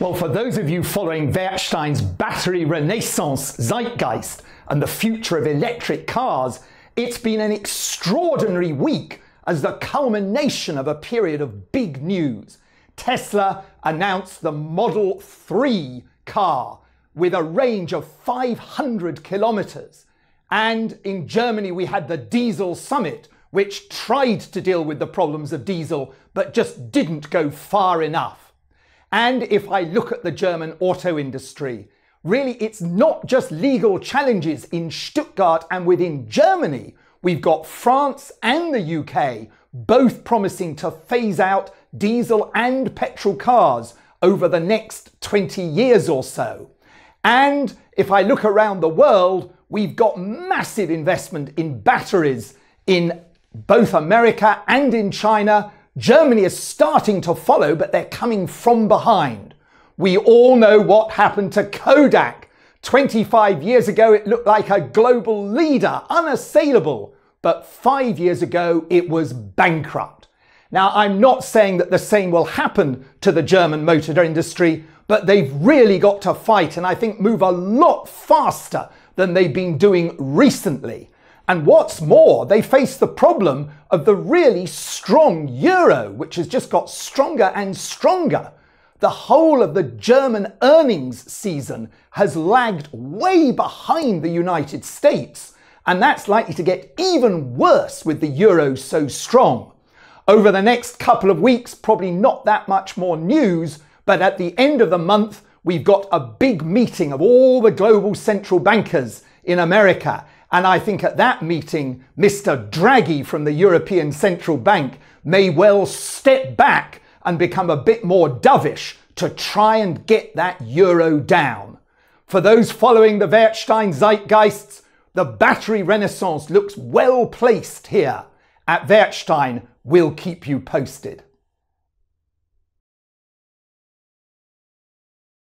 Well, for those of you following Wertstein's battery renaissance zeitgeist and the future of electric cars, it's been an extraordinary week as the culmination of a period of big news. Tesla announced the Model 3 car with a range of 500 kilometers. And in Germany, we had the Diesel Summit, which tried to deal with the problems of diesel, but just didn't go far enough. And if I look at the German auto industry, really it's not just legal challenges in Stuttgart and within Germany. We've got France and the UK both promising to phase out diesel and petrol cars over the next 20 years or so. And if I look around the world, we've got massive investment in batteries in both America and in China Germany is starting to follow, but they're coming from behind. We all know what happened to Kodak. 25 years ago, it looked like a global leader, unassailable. But five years ago, it was bankrupt. Now, I'm not saying that the same will happen to the German motor industry, but they've really got to fight and I think move a lot faster than they've been doing recently. And what's more, they face the problem of the really strong euro, which has just got stronger and stronger. The whole of the German earnings season has lagged way behind the United States, and that's likely to get even worse with the euro so strong. Over the next couple of weeks, probably not that much more news, but at the end of the month, we've got a big meeting of all the global central bankers in America and I think at that meeting, Mr. Draghi from the European Central Bank may well step back and become a bit more dovish to try and get that euro down. For those following the Wertstein zeitgeists, the battery renaissance looks well placed here. At Wertstein, we'll keep you posted.